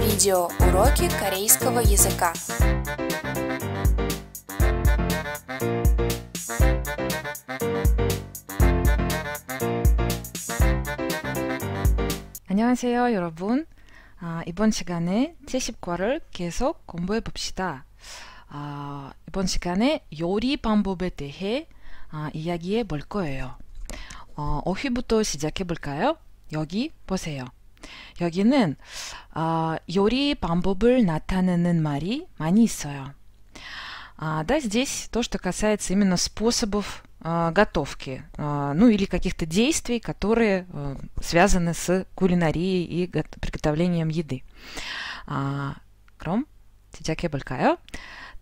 Видео уроки корейского языка. 안녕하세요, 여러분. 아, 이번 시간에 70과를 계속 공부해 봅시다. 아, 이번 시간에 요리 방법에 대해 아, 이야기해 볼 거예요. 어, 어휘부터 시작해 볼까요? 여기 보세요. 여기는 어, 요리 방법을 나타내는 말이 많이 있어요. А, да, здесь то, что касается именно способов э, готовки, э, ну или каких-то действий, которые э, связаны с кулинарией и приготовлением еды. Кром, а, тебя кебалькаю.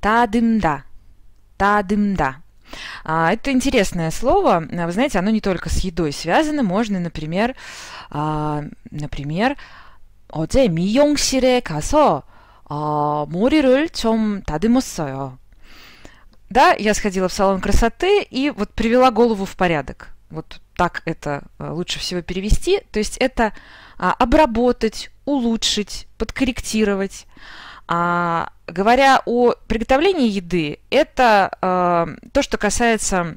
Та дым да. Та дым да. А, это интересное слово. Вы знаете, оно не только с едой связано. Можно, например, а, например, 어제 미용실에 가서 어, 머리를 좀 다듬었어요. Да, я сходила в салон красоты и вот привела голову в порядок. Вот так это э, лучше всего перевести. То есть это а, обработать, улучшить, подкорректировать. А, говоря о приготовлении еды, это а, то, что касается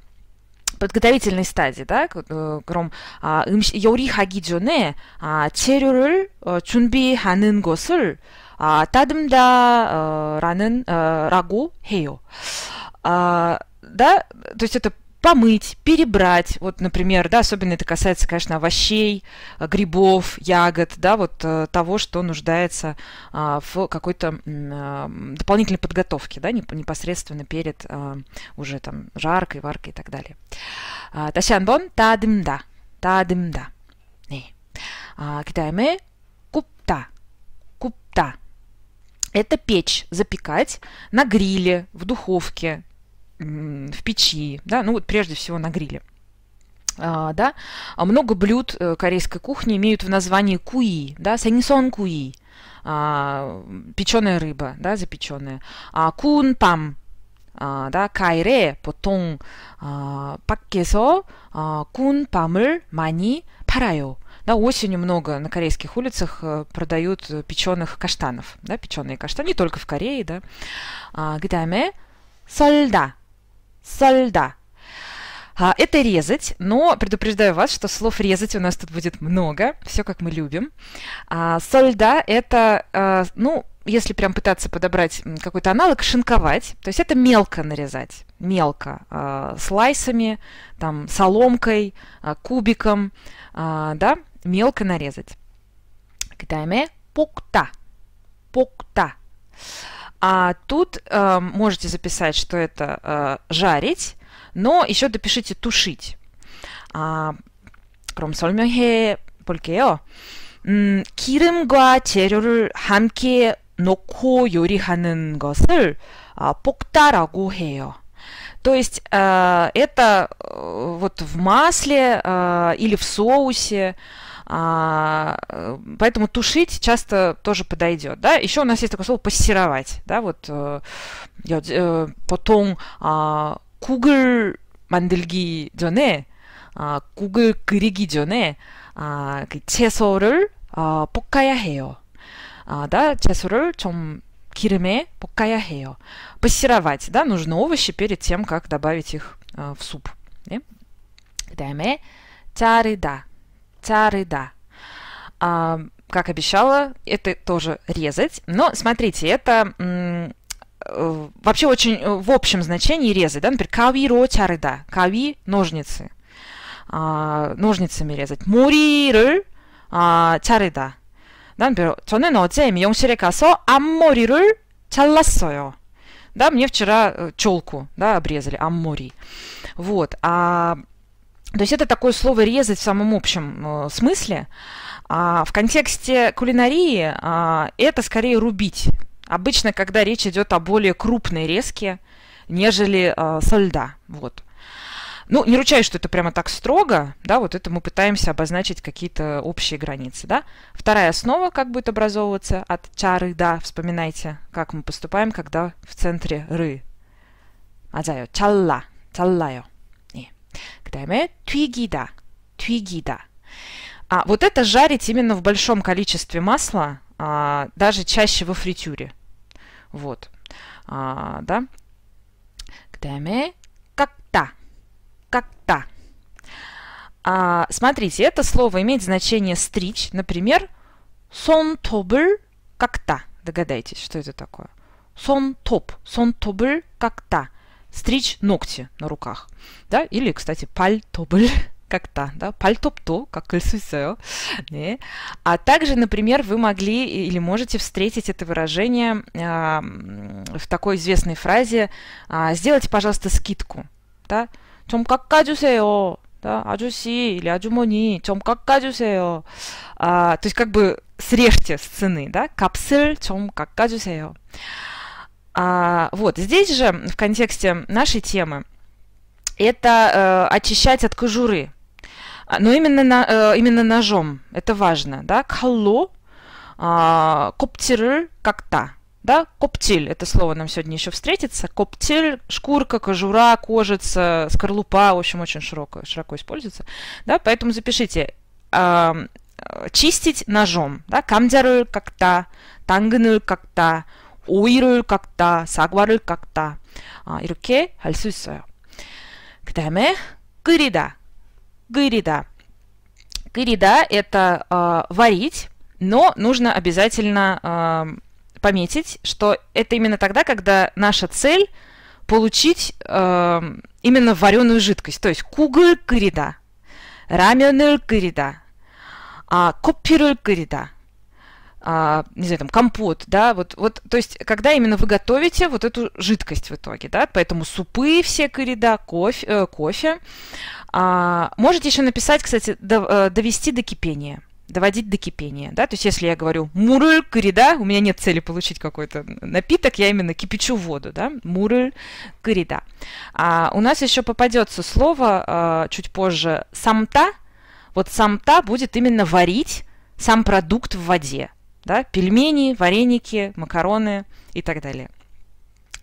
подготовительной стадии, да, 그럼 э, а, 음식 요리하기 전에 아, а, 재료를 어, 준비하는 것을 아, 따듬다라는 да, то есть это помыть, перебрать, вот, например, да, особенно это касается, конечно, овощей, э, грибов, ягод, да, вот э, того, что нуждается а, в какой-то а, дополнительной подготовке, да, непосредственно перед а, уже там жаркой, варкой и так далее. Тасянбон, тадымда, тадымда. Китайме, купта, купта. Это печь, запекать на гриле, в духовке, в печи, да, ну вот прежде всего на гриле. А, да, а много блюд э, корейской кухни имеют в названии куи, да, сэньсон куи, а, печеная рыба, да, запеченная, а кун пам, 아, 나 가일에 보통 어, 밖에서 어, 꾼밤을 많이 Да, осенью много на корейских улицах э, продают э, печеных каштанов, да, печеные каштаны, не только в Корее, да. А, к сольда, сальда. А, это резать, но предупреждаю вас, что слов резать у нас тут будет много, все как мы любим. А, сальда это, а, ну, если прям пытаться подобрать какой-то аналог, шинковать, то есть это мелко нарезать, мелко, э, слайсами, там, соломкой, э, кубиком, э, да, мелко нарезать. Китайме Пукта, Пукта. А тут э, можете записать, что это э, жарить, но еще допишите тушить. 아, а, 그럼 설명해 볼게요. 음, 기름과 재료를 함께 넣고 요리하는 것을 아, То есть э, это э, вот в масле э, или в соусе э, а, э, поэтому тушить часто тоже подойдет. Да? Еще у нас есть такое слово пассеровать. Да? Вот, э, э потом э, кугл 만들기 전에 아, 국을 그리기 전에 아, 그 채소를 да, 채소를 좀 기름에 볶아야 해요. Пассеровать, да, Нужно овощи перед тем, как добавить их э, в суп. 네? 그다음에 자르다 царыда. А, как обещала, это тоже резать. Но смотрите, это э, вообще очень э, в общем значении резать. Да? Например, кави ро чарыда. Кави – ножницы. А, ножницами резать. Муриры а, чарыда. Да, например, 저는 어제 미용실에 가서 앞머리를 잘랐어요. Да, мне вчера э, челку, да, обрезали, аммори. Вот, а то есть это такое слово резать в самом общем э, смысле. А, в контексте кулинарии а, это скорее рубить. Обычно, когда речь идет о более крупной резке, нежели а, со льда. Вот. Ну, не ручаюсь, что это прямо так строго, да, вот это мы пытаемся обозначить какие-то общие границы, да. Вторая основа, как будет образовываться от чары, да, вспоминайте, как мы поступаем, когда в центре ры. Адзайо чалла, чаллайо. 그 다음에 튀기다, 튀기다. А вот это жарить именно в большом количестве масла, а, даже чаще во фритюре. Вот. А, да. Кдаме. Как-то. Как-то. А, смотрите, это слово имеет значение стричь. Например, сон тобл как-то. Догадайтесь, что это такое. Сон топ. Сон тобл как-то стричь ногти на руках. Да? Или, кстати, пальтобль как-то, да, пальтопто, как кальсусео, не. А также, например, вы могли или можете встретить это выражение а, в такой известной фразе а, «сделайте, пожалуйста, скидку», да, «чем как кадюсео», да, «аджуси» или «аджумони», «чем как кадюсео», а, то есть как бы срежьте с цены, да, «капсель», «чем как кадюсео». А, вот, здесь же в контексте нашей темы это э, очищать от кожуры, а, но именно, на, э, именно ножом, это важно, да, калло, э, а, коптиры как-то, да, коптиль, это слово нам сегодня еще встретится, коптиль, шкурка, кожура, кожица, скорлупа, в общем, очень широко, широко используется, да, поэтому запишите, а, э, чистить ножом, да, Камдяру как-то, тангнул как-то, 오이를 깎다, 사과를 깎다 어, 이렇게 할 있어요. 그 다음에 끓이다, 끓이다. Кырида – это э, варить, но нужно обязательно э, пометить, что это именно тогда, когда наша цель – получить э, именно вареную жидкость. То есть кугы кырида, рамены кырида, а, копиры кырида а, не знаю, там, компот, да, вот, вот, то есть, когда именно вы готовите вот эту жидкость в итоге, да, поэтому супы все корида, кофе, э, кофе. А, можете еще написать, кстати, до, э, довести до кипения доводить до кипения, да, то есть если я говорю мурыль корида, у меня нет цели получить какой-то напиток, я именно кипячу воду, да, мурыль корида. А у нас еще попадется слово а, чуть позже самта, вот самта будет именно варить сам продукт в воде, да, пельмени, вареники, макароны и так далее.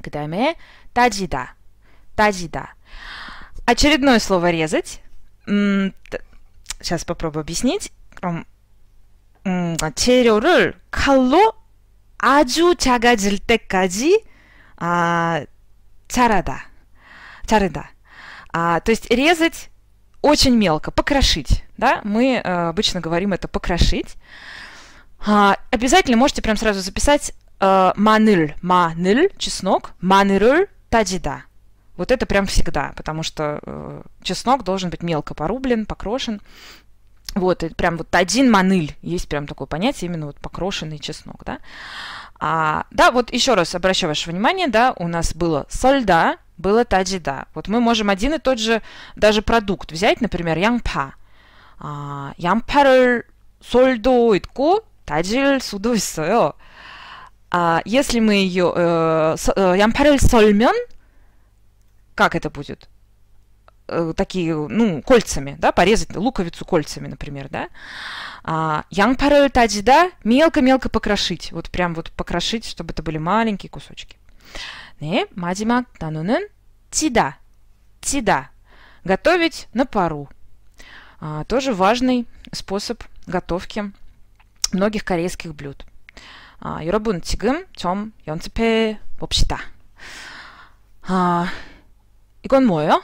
Кдаме тадзида, тадзида. Очередное слово резать. Сейчас попробую объяснить. 재료를 칼로 аджу 작아질 때까지 아, 자라다. то есть резать очень мелко, покрошить. Да? Мы э, обычно говорим это покрошить. А, обязательно можете прям сразу записать э, маныль, маныль, чеснок, манырыль, тадида. Вот это прям всегда, потому что э, чеснок должен быть мелко порублен, покрошен. Вот, и прям вот один маныль, есть прям такое понятие, именно вот покрошенный чеснок, да. А, да, вот еще раз обращаю ваше внимание, да, у нас было сольда, было таджида. Вот мы можем один и тот же даже продукт взять, например, ямпа. А, ямпар을 сольдо 있고 따질 수도 있어요. А если мы ее э, 양파를 썰면, э, как это будет? Э, такие, ну, кольцами, да, порезать луковицу кольцами, например, да. А, 양파를 да, мелко-мелко покрошить, вот прям вот покрошить, чтобы это были маленькие кусочки. 네, 마지막 단어는 찌다, 찌다. Готовить на пару. А, тоже важный способ готовки многих корейских блюд. 아, 여러분 지금 좀 연습해 봅시다. 아, 이건 뭐예요?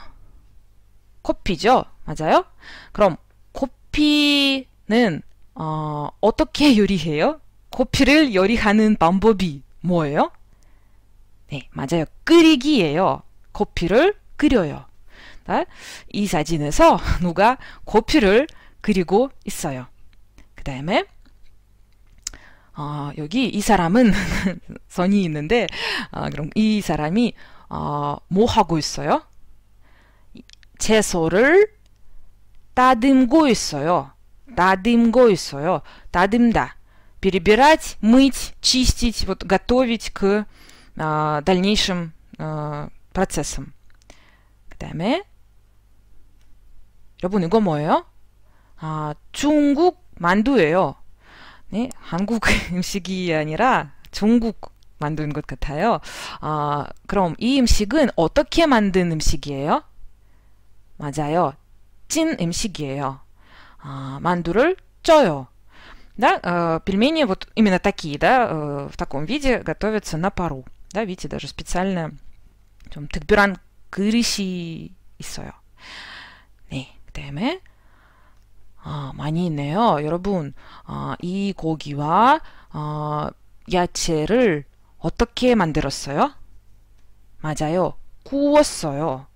커피죠? 맞아요? 그럼 커피는 어, 어떻게 요리해요? 커피를 요리하는 방법이 뭐예요? 네, 맞아요. 끓이기예요. 커피를 끓여요. 네, 이 사진에서 누가 커피를 그리고 있어요. 그 다음에 어, 여기 이 사람은 선이 있는데 어, 그럼 이 사람이 어, 뭐 하고 있어요? 채소를 다듬고 있어요. 다듬고 있어요. 다듬다. перебирать, мыть, чистить, вот готовить к а, дальнейшим а, процессам. 그다음에 여러분 이거 뭐예요? 아, 중국 만두예요. 네? 한국 음식이 아니라 중국 만든 것 같아요. 아, 그럼 이 음식은 어떻게 만든 음식이에요? 맞아요. 찐 음식이에요. 아, 만두를 쪄요. Да, э, пельмени вот именно такие, да, э, в таком виде готовятся на пару. Да, видите, даже специально 좀 특별한 그릇이 있어요. 네, 그다음에 어, 많이 있네요. 여러분, 어, 이 고기와 어, 야채를 어떻게 만들었어요? 맞아요. 구웠어요.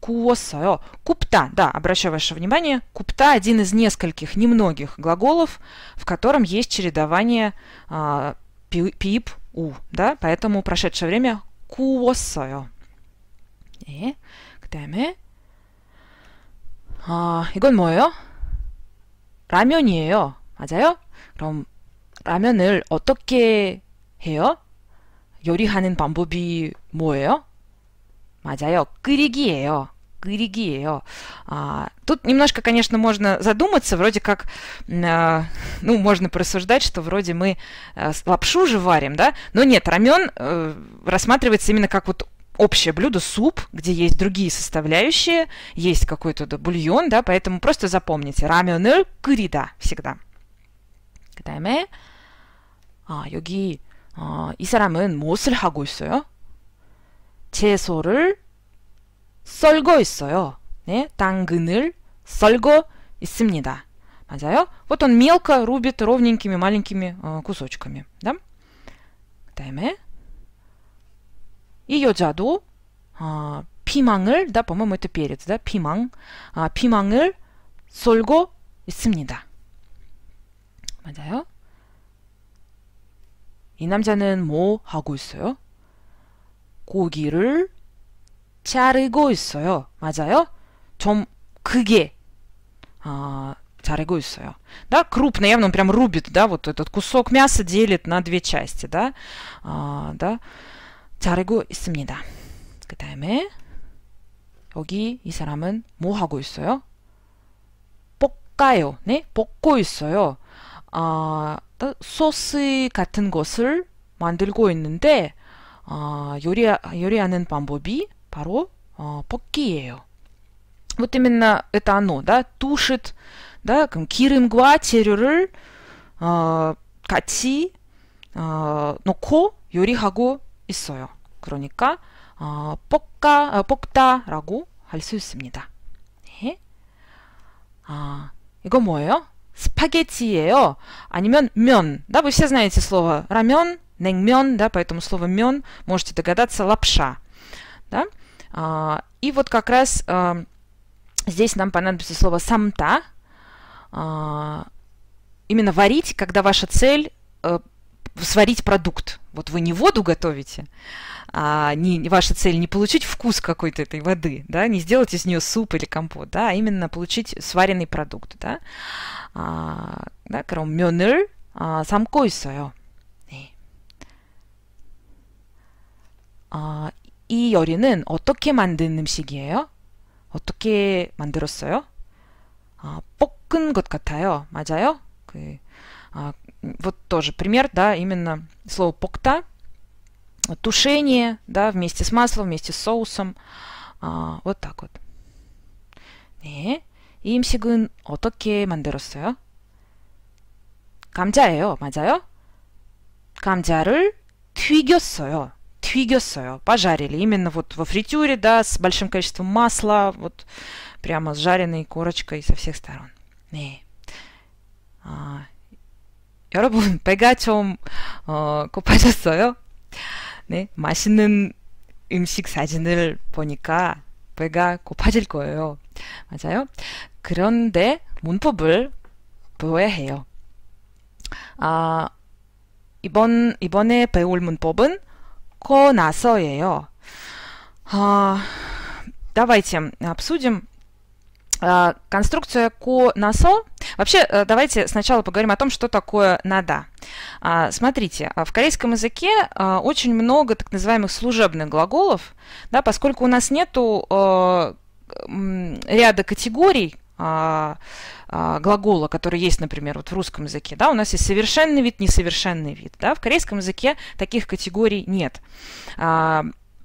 구웠어요. Купта, да, обращаю ваше внимание, купта один из нескольких, немногих глаголов, в котором есть чередование э, пип, у, да, поэтому прошедшее время куосою. 예, 그 다음에 아, 이건 뭐예요? 라면이에요. 맞아요? 그럼 라면을 어떻게 해요? 요리하는 방법이 뭐예요? 맞아요. 끓이기예요. 끓이기예요. А, тут немножко, конечно, можно задуматься, вроде как, э, ну, можно порассуждать, что вроде мы э, лапшу уже варим, да, но нет, рамен э, рассматривается именно как вот общее блюдо, суп, где есть другие составляющие, есть какой-то бульон, да, поэтому просто запомните. Рамены кырида всегда. 그다음에 а 여기 어, а, 이 사람은 무엇을 하고 있어요? 채소를 썰고 있어요. 네, 당근을 썰고 있습니다. 맞아요? Вот он мелко рубит ровненькими маленькими кусочками, да? 그다음에 이 여자도 아, 피망을, да, по-моему, это перец, да, 피망, 아, 피망을 쏠고 있습니다. 맞아요? 이 남자는 뭐 하고 있어요? 고기를 자르고 있어요. 맞아요? 좀 크게 아, 자르고 있어요. Да, крупно, явно он прям рубит, да, вот этот кусок мяса делит на две части, да, а, да. 자르고 있습니다. 그 다음에 여기 이 사람은 뭐 하고 있어요? 볶아요. 네, 볶고 있어요. 아, 소스 같은 것을 만들고 있는데 아, 요리 요리하는 방법이 바로 어, 볶기예요. Вот и это оно, да, тушит, да, 기름과 재료를 어, 같이 어, 놓고 요리하고 있어요. 그러니까 어, 뽑까, 어, 뽑다라고 할 수 있습니다. 네. 아, 이거 뭐예요? 스파게티예요. 아니면 면. Да, вы все знаете слово рамен, 냉면, да, поэтому слово 면, можете догадаться, лапша. Да? А, и вот как раз а, здесь нам понадобится слово самта. А, именно варить, когда ваша цель э, сварить продукт. Вот вы не воду готовите, а не, ваша цель не получить вкус какой-то этой воды, да, не сделать из нее суп или компот, да, а именно получить сваренный продукт, да. А, да, 그럼 мёнер 아, 삶고 있어요. 네. 아, 이 요리는 어떻게 만든 음식이에요? 어떻게 만들었어요? 아, 볶은 вот тоже пример, да, именно слово покта, тушение, да, вместе с маслом, вместе с соусом, а, вот так вот. Не, 이 음식은 어떻게 만들었어요? 감자예요, 맞아요? 감자를 튀겼어요. 튀겼어요. Пожарили. Именно вот во фритюре, да, с большим количеством масла, вот прямо с жареной корочкой со всех сторон. Не. 여러분 배가 좀 어, 고파졌어요? 네, 맛있는 음식 사진을 보니까 배가 고파질 거예요. 맞아요? 그런데 문법을 배워야 해요. 아, 이번, 이번에 배울 문법은 к 나서예요. 아, давайте о А, конструкция ко-насо. Вообще, э, давайте сначала поговорим о том, что такое нада. Смотрите, а, в корейском языке а, очень много так называемых служебных глаголов, да, поскольку у нас нету э, ряда категорий, глагола, который есть, например, вот в русском языке, да, у нас есть совершенный вид, несовершенный вид, да, в корейском языке таких категорий нет.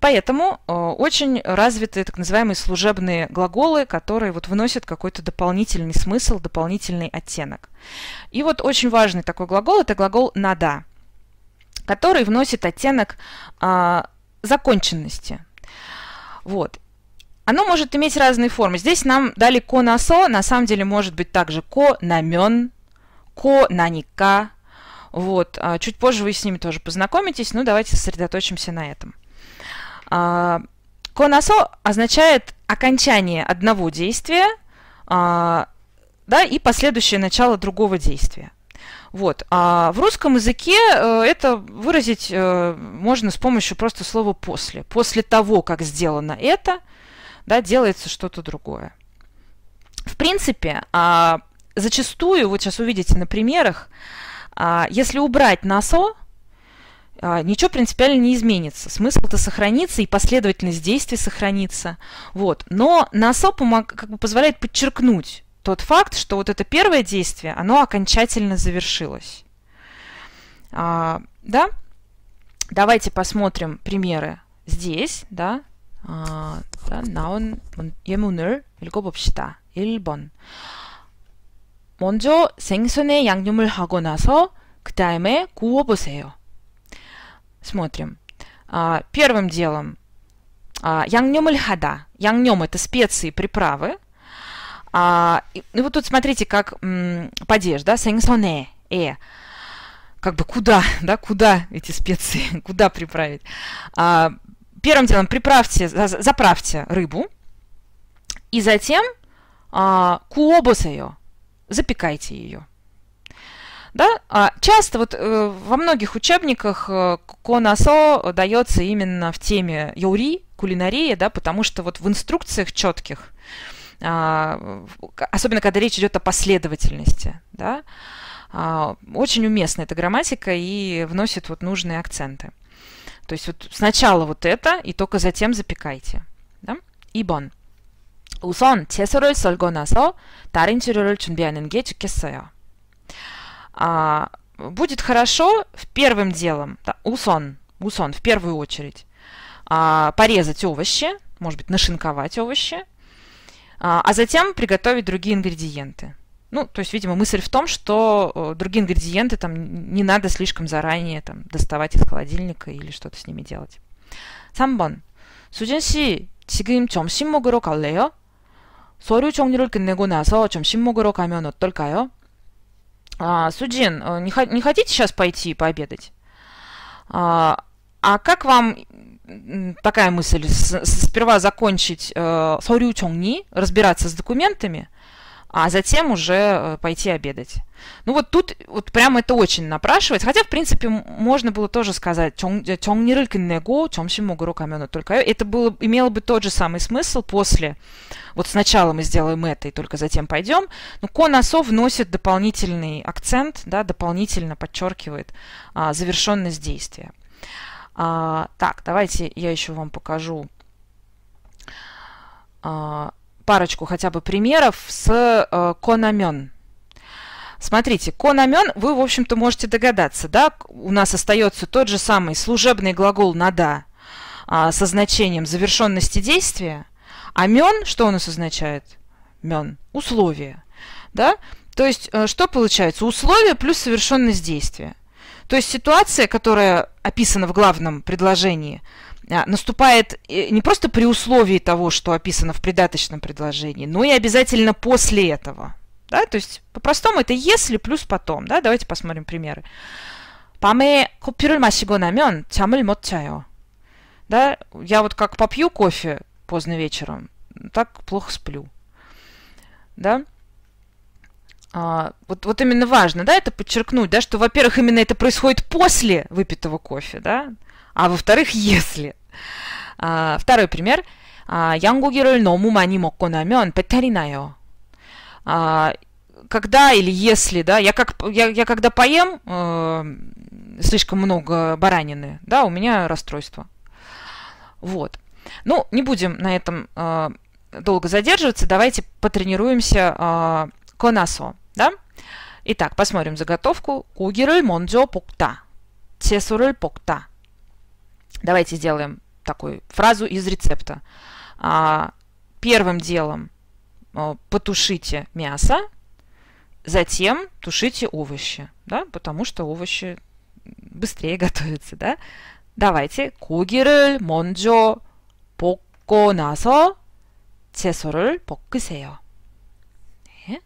Поэтому э, очень развиты так называемые служебные глаголы, которые вот вносят какой-то дополнительный смысл, дополнительный оттенок. И вот очень важный такой глагол – это глагол «надо», который вносит оттенок а, законченности. Вот. Оно может иметь разные формы. Здесь нам дали ко на на самом деле может быть также ко на намен, ко на ника. Вот. А чуть позже вы с ними тоже познакомитесь, но ну, давайте сосредоточимся на этом. А, Коносо означает окончание одного действия а, да, и последующее начало другого действия. Вот. А в русском языке э, это выразить э, можно с помощью просто слова «после». После того, как сделано это, да, делается что-то другое. В принципе, а, зачастую, вот сейчас увидите на примерах, если убрать «насо», а, ничего принципиально не изменится. Смысл-то сохранится, и последовательность действий сохранится. Вот. Но НАСО помог, как бы позволяет подчеркнуть тот факт, что вот это первое действие, оно окончательно завершилось. А, да? Давайте посмотрим примеры здесь, да? А, да, наун емун을 읽어봅시다. 1번. 먼저 생선에 양념을 하고 나서 그 다음에 구워보세요. Смотрим. А, первым делом а, янгнем или хада. Янгнем – это специи, приправы. А, и ну, вот тут смотрите, как падеж, да, сэнсоне, э, э. Как бы куда, да, куда эти специи, куда приправить? Первым делом приправьте, заправьте рыбу, и затем куобос ее, запекайте ее. Да? А часто вот э, во многих учебниках э, конасо дается именно в теме яури, кулинарии, да, потому что вот в инструкциях четких, э, особенно когда речь идет о последовательности, да, э, очень уместна эта грамматика и вносит вот нужные акценты. То есть вот сначала вот это, и только затем запекайте. Да? Ибон. 우선 채소를 썰고 나서 다른 재료를 준비하는 게 좋겠어요. А, будет хорошо в первым делом, да, усон, усон в первую очередь, а, порезать овощи, может быть, нашинковать овощи, а, а затем приготовить другие ингредиенты. Ну, то есть, видимо, мысль в том, что э, другие ингредиенты там не надо слишком заранее там, доставать из холодильника или что-то с ними делать. 3번. 수진 씨, 지금 점심 먹으러 갈래요? 서류 정리를 끝내고 나서 점심 먹으러 가면 어떨까요? А, Суджин, э, не, не хотите сейчас пойти пообедать? А, а как вам такая мысль, с, сперва закончить э, разбираться с документами, а затем уже э, пойти обедать. Ну вот тут вот прямо это очень напрашивает. Хотя, в принципе, можно было тоже сказать «тёнгнирыль э, кэннэгу, тёмсиму гуру камёну только». Это было, имело бы тот же самый смысл после «вот сначала мы сделаем это и только затем пойдем». Но конасо вносит дополнительный акцент, да, дополнительно подчеркивает а, завершенность действия. А, так, давайте я еще вам покажу а, парочку хотя бы примеров с э, кономен. Смотрите, кономен, вы, в общем-то, можете догадаться, да, у нас остается тот же самый служебный глагол «нада» а, со значением завершенности действия, а мен, что у нас означает? Мен – условие, да? То есть, э, что получается? Условие плюс совершенность действия. То есть ситуация, которая описана в главном предложении – а, наступает э, не просто при условии того, что описано в придаточном предложении, но и обязательно после этого. Да? То есть по-простому это если плюс потом. Да? Давайте посмотрим примеры. 밤에 кофе를 마시고 나면 잠을 못 자요. Да, я вот как попью кофе поздно вечером, так плохо сплю. Да? А, вот, вот именно важно, да, это подчеркнуть, да, что, во-первых, именно это происходит после выпитого кофе, да, а во-вторых, если. А, второй пример. А, 양고기를 너무 많이 먹고 나면 배탈이 나요. когда или если, да, я как я, я когда поем э, слишком много баранины, да, у меня расстройство. Вот. Ну, не будем на этом э, долго задерживаться. Давайте потренируемся э, конасо, да? Итак, посмотрим заготовку. Кугиры монджо покта. Чесуры покта. Давайте сделаем такую фразу из рецепта. А, первым делом потушите мясо, затем тушите овощи, да, потому что овощи быстрее готовятся, да. Давайте 고기를 먼저 볶고 나서 채소를 볶으세요. 네.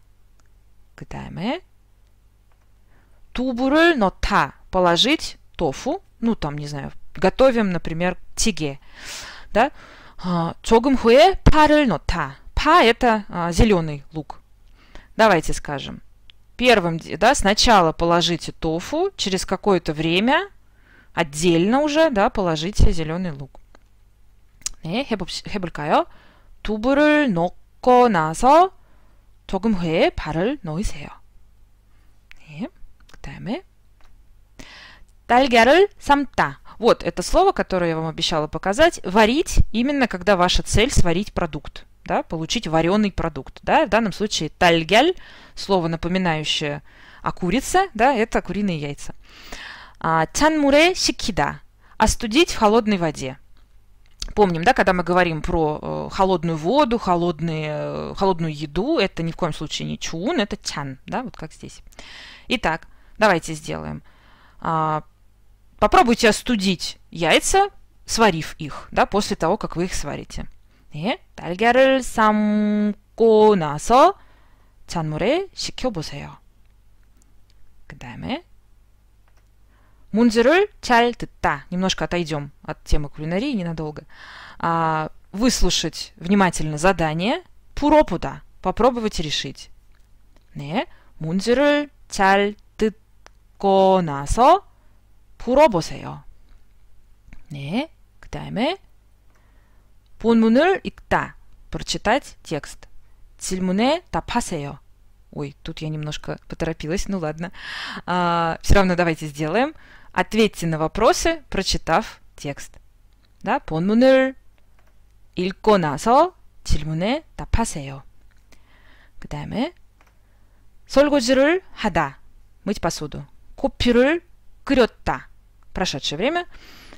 그 다음에 두부를 넣다, положить тофу, ну там, не знаю, готовим, например, тиге. Да? 조금 후에 파를 넣다. Па – это а, зеленый лук. Давайте скажем. Первым, да, сначала положите тофу, через какое-то время отдельно уже, да, положите зеленый лук. 네, 해볼까요? 두부를 넣고 나서 조금 후에 파를 넣으세요. 네, 그 다음에 딸기를 삶다. Вот это слово, которое я вам обещала показать. Варить именно когда ваша цель сварить продукт, да, получить вареный продукт. Да, в данном случае тальгель, слово напоминающее о курице, да, это куриные яйца. Чанмуре шикида – остудить в холодной воде. Помним, да, когда мы говорим про э, холодную воду, холодные, э, холодную еду, это ни в коем случае не чун, это тян, да, вот как здесь. Итак, давайте сделаем. А, попробуйте остудить яйца, сварив их, да, после того, как вы их сварите. 예, 날개를 삶고 나서 찬물에 식혀보세요. 그 다음에 문제를 잘 듣다. Немножко отойдем от темы кулинарии ненадолго. А, выслушать внимательно задание. Пуропуда. Попробовать решить. 네, 문제를 잘 듣고 나서 불어보세요. 네. 그 다음에 본문을 읽다. Прочитать текст. 질문에 답하세요. Ой, тут я немножко поторопилась, ну ладно. А, все равно давайте сделаем. Ответьте на вопросы, прочитав текст. Да, 본문을 읽고 나서 질문에 답하세요. 그 다음에 설거지를 하다, мыть посуду, 커피를 끓였다, прошедшее время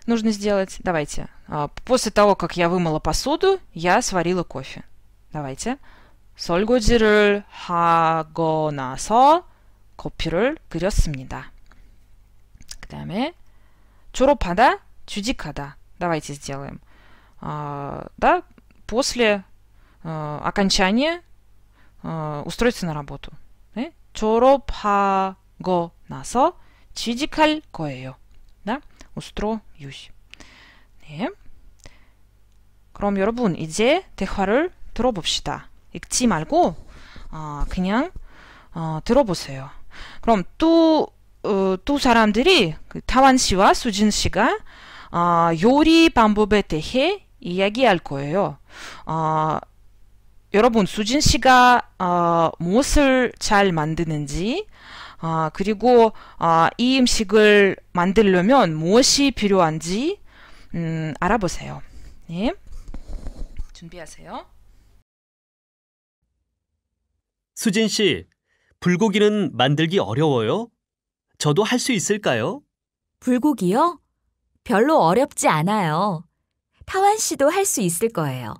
нужно сделать. Давайте. А, после того, как я вымыла посуду, я сварила кофе. Давайте. 설거지를 하고 나서 커피를 끓였습니다. 그 다음에 졸업하다, 취직하다. Давайте сделаем. А, да, после а, окончания а, устроиться на работу. 네? 졸업하고 나서 취직할 거예요. ustrój. 네. 그럼 여러분 이제 대화를 들어봅시다. 읽지 말고 어, 그냥 어, 들어보세요. 그럼 두 어, 사람들이 그 타완 씨와 수진 씨가 어, 요리 방법에 대해 이야기할 거예요. 어, 여러분 수진 씨가 어, 무엇을 잘 만드는지 아, 그리고 아, 이 음식을 만들려면 무엇이 필요한지 음, 알아보세요. 예? 준비하세요. 수진 씨, 불고기는 만들기 어려워요? 저도 할 수 있을까요? 불고기요? 별로 어렵지 않아요. 타완 씨도 할 수 있을 거예요.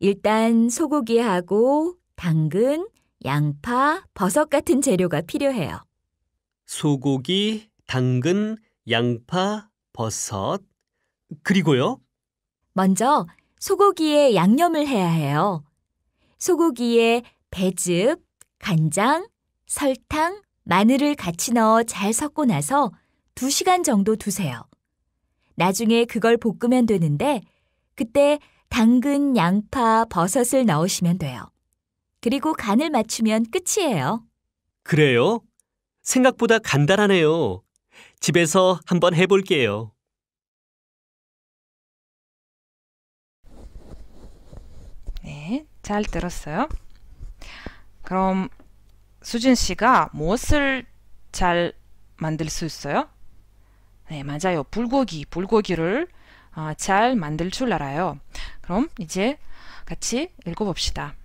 일단 소고기하고 당근, 양파, 버섯 같은 재료가 필요해요. 소고기, 당근, 양파, 버섯, 그리고요? 먼저 소고기에 양념을 해야 해요. 소고기에 배즙, 간장, 설탕, 마늘을 같이 넣어 잘 섞고 나서 2시간 정도 두세요. 나중에 그걸 볶으면 되는데 그때 당근, 양파, 버섯을 넣으시면 돼요. 그리고 간을 맞추면 끝이에요. 그래요? 생각보다 간단하네요. 집에서 한번 해볼게요. 네, 잘 들었어요. 그럼 수진 씨가 무엇을 잘 만들 수 있어요? 네, 맞아요. 불고기, 불고기를 아, 잘 만들 줄 알아요. 그럼 이제 같이 읽어봅시다.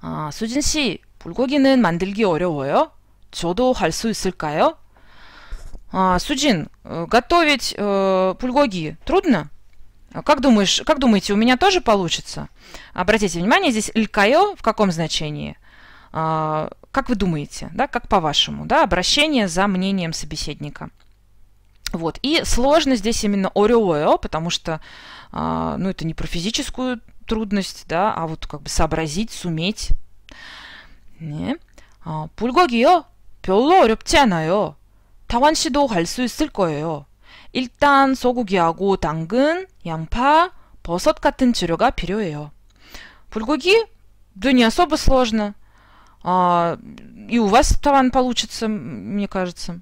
아, 수진 씨, 불고기는 만들기 어려워요? 저도 할 수 있을까요? А, Суджин, готовить э, бульгоги, трудно? Как думаешь, как думаете, у меня тоже получится? Обратите внимание, здесь лькаё в каком значении? А, как вы думаете, да, как по-вашему, да, обращение за мнением собеседника. Вот, и сложно здесь именно орёо, потому что, а, ну, это не про физическую трудность, да, а вот как бы сообразить, суметь. 네. 어, 불고기요? 별로 어렵지 않아요. 타완 씨도 갈 있을 거예요. 일단 소고기하고 당근, 양파, 버섯 같은 재료가 필요해요. 불고기? Да не особо сложно. А, и у вас таван получится, мне кажется.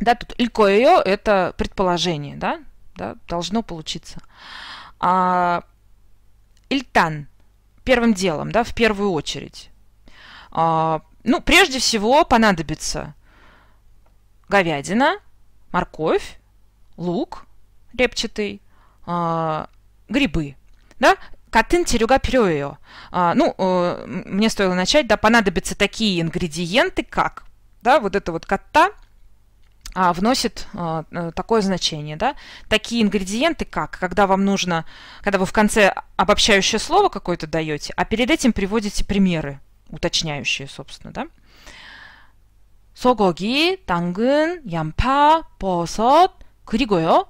Да, тут илькоеё – это предположение, да? да? Должно получиться. А Ильтан первым делом, да, в первую очередь. А, ну, прежде всего понадобится говядина, морковь, лук репчатый, а, грибы, да, Катын терюга, пюрео. А, ну, э, мне стоило начать, да, понадобятся такие ингредиенты, как, да, вот это вот кота – а, вносит а, э, такое значение. Да? Такие ингредиенты, как, когда вам нужно, когда вы в конце обобщающее слово какое-то даете, а перед этим приводите примеры, уточняющие, собственно. Да? 소고기, 당근, ямпа, 버섯, 그리고요.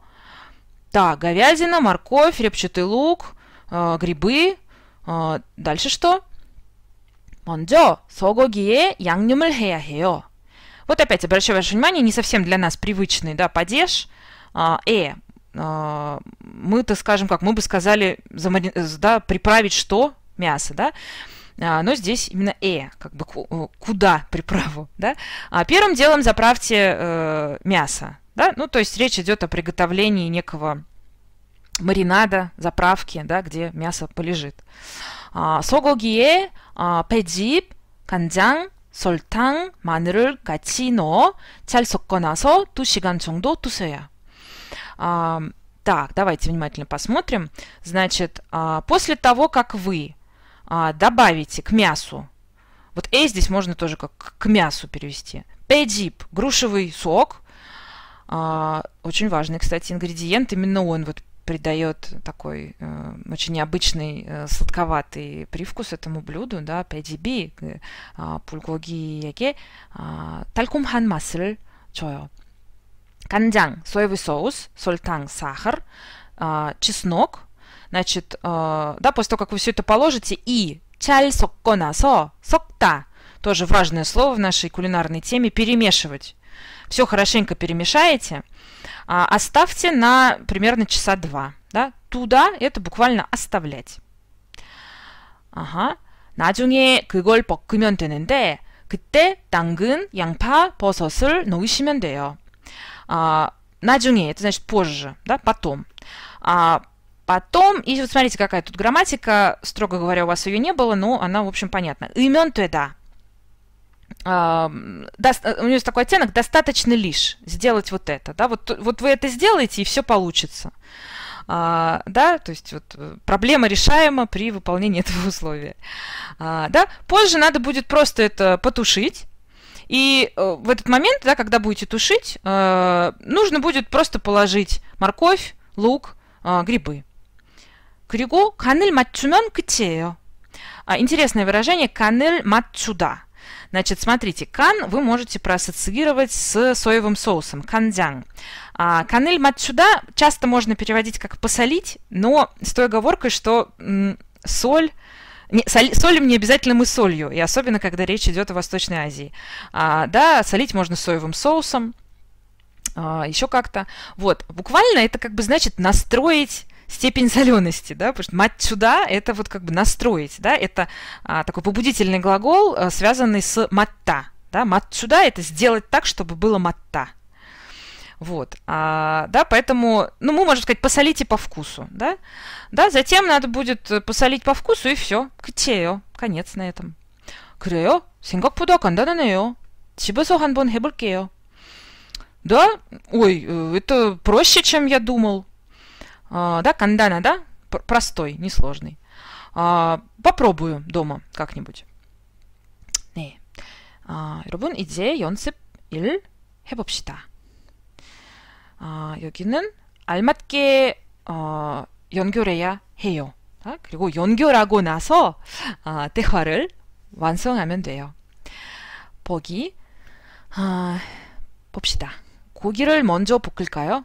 Да, говядина, морковь, репчатый лук, э, грибы. Э, дальше что? 먼저 소고기에 양념을 해야 해요. Вот опять обращаю ваше внимание, не совсем для нас привычный да, падеж. А, э, а, мы-то скажем как, мы бы сказали замари... да, приправить что? Мясо, да? А, но здесь именно э, как бы куда приправу, да? А первым делом заправьте э, мясо, да? Ну, то есть речь идет о приготовлении некого маринада, заправки, да, где мясо полежит. Согогие, «э», пэджиб, канджан, 설탕, 마늘을 같이 넣어 잘 섞어놔서 2시간 정도 두세요. А, так, давайте внимательно посмотрим. Значит, а, после того, как вы а, добавите к мясу, вот эй здесь можно тоже как к мясу перевести. пэдип грушевый сок. А, очень важный, кстати, ингредиент. Именно он вот придает такой э, очень необычный э, сладковатый привкус этому блюду, да, педиби, э, а, пульгогиеге, а, талькумхан масль чоё. Канджан, соевый соус, сольтан, сахар, э, чеснок. Значит, э, да, после того, как вы все это положите, и чаль соккона насо, сокта, тоже важное слово в нашей кулинарной теме, перемешивать. Все хорошенько перемешаете, а, оставьте на примерно часа два. Да? Туда это буквально оставлять. Ага. 나중에 그걸 볶으면 되는데 그때 당근, 양파, 버섯을 넣으시면 돼요. 아, 나중에 это значит позже, да, потом. А, потом, и вот смотрите, какая тут грамматика, строго говоря, у вас ее не было, но она, в общем, понятна. Имен да даст, э, у него есть такой оттенок, достаточно лишь сделать вот это, да, вот, вот вы это сделаете, и все получится. А, да, то есть вот, э, проблема решаема при выполнении этого условия. А, да, позже надо будет просто это потушить, и э, в этот момент, да, когда будете тушить, э, нужно будет просто положить морковь, лук, э, грибы. 그리고 간을 맞추면 끝이에요. Интересное выражение «канель матчуда». Значит, смотрите, кан вы можете проассоциировать с соевым соусом, кандзян. А, канель матчуда часто можно переводить как посолить, но с той оговоркой, что соль не, соли, солим не обязательно мы солью, и особенно, когда речь идет о Восточной Азии. А, да, солить можно соевым соусом, а, еще как-то. Вот, буквально это как бы значит настроить степень солености, да, потому что мать сюда это вот как бы настроить, да, это а, такой побудительный глагол, а, связанный с матта, да, мат сюда это сделать так, чтобы было матта. Вот, а, да, поэтому, ну, мы можем сказать, посолите по вкусу, да, да, затем надо будет посолить по вкусу и все, ктео, конец на этом. пудок, 그래요? 생각보다 간단하네요. 집에서 бон 해볼게요. Да? Ой, э, это проще, чем я думал. да, кандана, да, простой, несложный. Попробую дома как-нибудь. 네. 여러분, 이제 연습 1 해봅시다. 아, 여기는 알맞게 어, 연결해야 해요. 아, 그리고 연결하고 나서 아, 대화를 완성하면 돼요. 보기 봅시다. 고기를 먼저 볶을까요?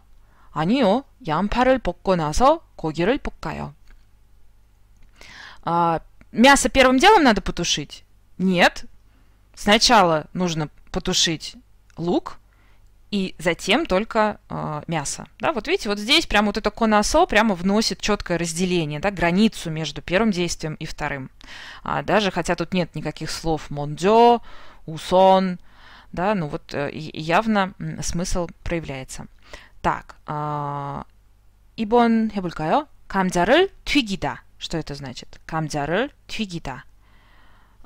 아니요. 양파를 볶고 나서 고기를 볶아요. А, мясо первым делом надо потушить? Нет. Сначала нужно потушить лук и затем только э, мясо. Да, вот видите, вот здесь прямо вот это конасо прямо вносит четкое разделение, да, границу между первым действием и вторым. А даже хотя тут нет никаких слов мондё, усон, да, ну вот э, явно смысл проявляется. Так, э, а, 이번 해볼까요? 감자를 튀기다. Что это значит? 감자를 튀기다.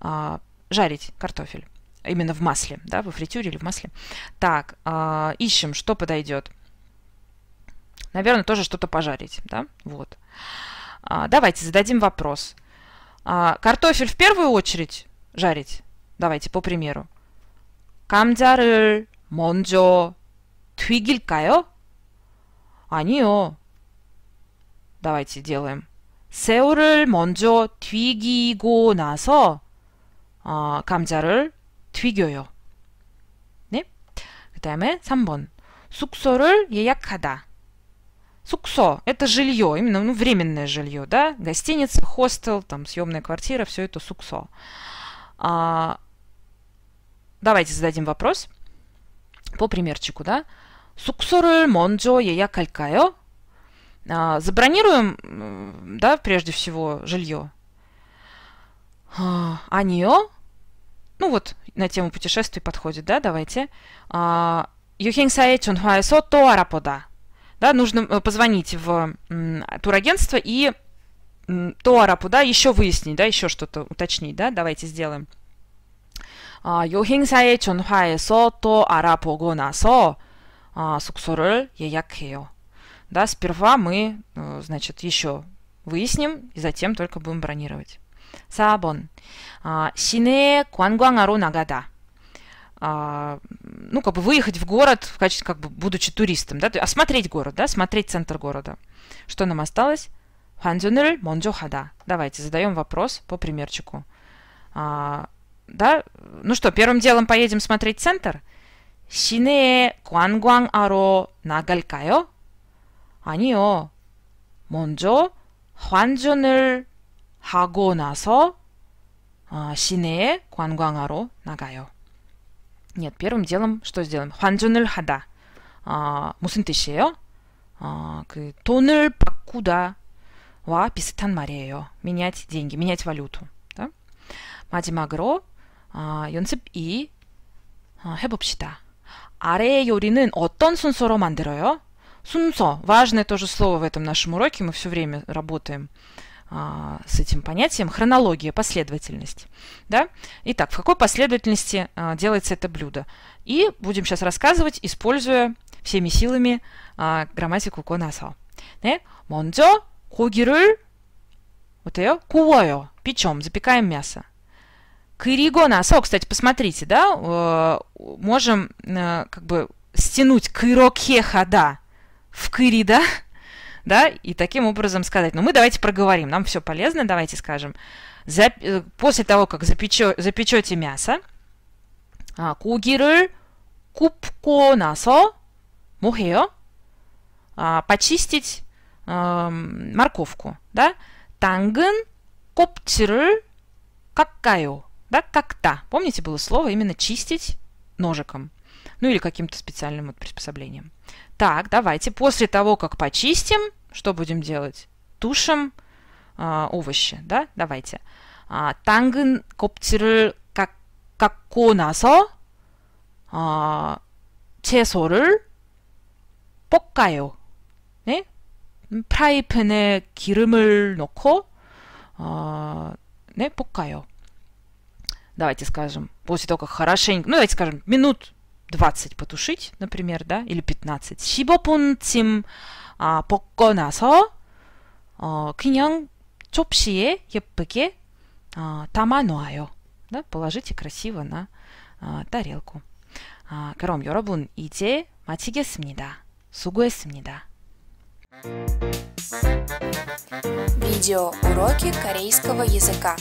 Э, жарить картофель. Именно в масле, да, во фритюре или в масле. Так, э, ищем, что подойдет. Наверное, тоже что-то пожарить, да? Вот. Э, давайте зададим вопрос. Э, картофель в первую очередь жарить? Давайте, по примеру. 감자를 먼저 튀길까요? 아니요. Давайте делаем. 새우를 먼저 튀기고 나서 어, 감자를 튀겨요. 네? 그 다음에 3번. 숙소를 예약하다. Суксо – это жилье, именно ну, временное жилье, да, гостиница, хостел, там съемная квартира, все это суксо. А, давайте зададим вопрос по примерчику, да. Суксор을 먼저 예약할까요? Забронируем, да, прежде всего, жилье. А неё? Ну вот, на тему путешествий подходит, да, давайте. А, Юхенсаэ Чунхуайсо Туарапода. Да, нужно э, позвонить в турагентство и Туарапу, да, еще выяснить, да, еще что-то уточнить, да, давайте сделаем. А, Юхенсаэ Чунхуайсо Туарапогонасо. А, суксорель яякео. Да, сперва мы, э, значит, еще выясним, и затем только будем бронировать. Сабон. А, сине 시내 нагада. А, ну, как бы выехать в город, в качестве, как бы, будучи туристом, да, осмотреть город, да, смотреть центр города. Что нам осталось? Ханзюнель монджохада. Давайте задаем вопрос по примерчику. да, ну что, первым делом поедем смотреть центр – 시내에 관광하러 나갈까요? 아니요. 먼저 환전을 하고 나서 а, 어, 시내에 관광하러 나가요. Нет, 네, первым делом что сделаем? 환전을 하다. 아, 무슨 뜻이에요? 아, 그 돈을 바꾸다와 비슷한 말이에요. менять деньги, менять валюту. 네? 마지막으로 아, 연습 2 아, 해봅시다. 아래의 요리는 어떤 순서로 만들어요? 순서. Важное тоже слово в этом нашем уроке. Мы все время работаем а, с этим понятием. Хронология, последовательность. Да? Итак, в какой последовательности а, делается это блюдо? И будем сейчас рассказывать, используя всеми силами а, грамматику конаса. 네? 먼저 고기를 어때요? 구워요. печем, запекаем мясо. Кайригона Асо, кстати, посмотрите, да, э, можем э, как бы стянуть Кайрокеха, да, в кыри, да, да, и таким образом сказать, ну мы давайте проговорим, нам все полезно, давайте скажем. За, э, после того, как запече, запечете мясо, а, кугиры купко насо мухео, а, почистить э, морковку, да, тангын копчиры какаю да, как-то. Помните, было слово именно чистить ножиком. Ну или каким-то специальным вот приспособлением. Так, давайте. После того, как почистим, что будем делать? Тушим э, овощи, да? Давайте. Танген копчир을 깎고 나서 어, 채소를 볶아요. 네? 프라이팬에 기름을 넣고 어, 네, 볶아요 давайте скажем, после того, как хорошенько, ну, давайте скажем, минут 20 потушить, например, да, или 15. 15분쯤 а, 볶고 나서 어, 그냥 접시에 예쁘게 어, а, 담아 놓아요. Да, положите красиво на 어, а, тарелку. 아, а, 그럼 여러분 이제 마치겠습니다. 수고했습니다. Видео уроки корейского языка.